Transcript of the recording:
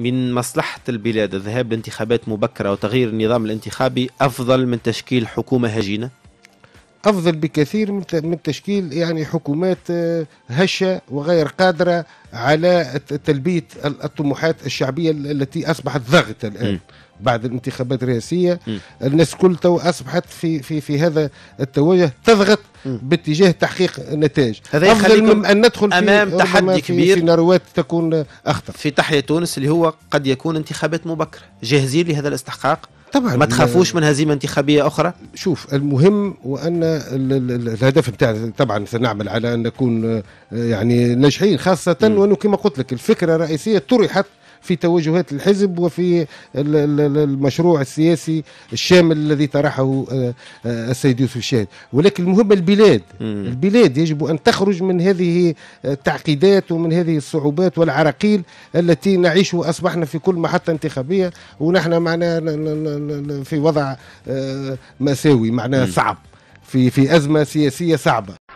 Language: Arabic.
من مصلحة البلاد الذهاب لانتخابات مبكرة وتغيير النظام الانتخابي أفضل من تشكيل حكومة هجينة افضل بكثير من تشكيل يعني حكومات آه، هشه وغير قادره على تلبيه الطموحات الشعبيه التي اصبحت ضاغطه الان بعد الانتخابات الرئاسيه الناس كل تو اصبحت في في في هذا التوجه تضغط باتجاه تحقيق نتائج هذا افضل من ان ندخل امام في تحدي في كبير في سيناريوهات تكون اخطر في تحيه تونس اللي هو قد يكون انتخابات مبكره جاهزين لهذا الاستحقاق طبعا ما تخافوش من هزيمه انتخابيه اخرى شوف المهم وان الهدف نتاع طبعا سنعمل على ان نكون آه، يعني ناجحين خاصه وانه كما قلت لك الفكره الرئيسيه طرحت في توجهات الحزب وفي المشروع السياسي الشامل الذي طرحه آه، آه، السيد يوسف الشاهد ولكن المهم البلاد البلاد يجب أن تخرج من هذه آه، التعقيدات ومن هذه الصعوبات والعراقيل التي نعيشها أصبحنا في كل محطة انتخابية ونحن معنا في وضع مأساوي معنا صعب في في أزمة سياسية صعبة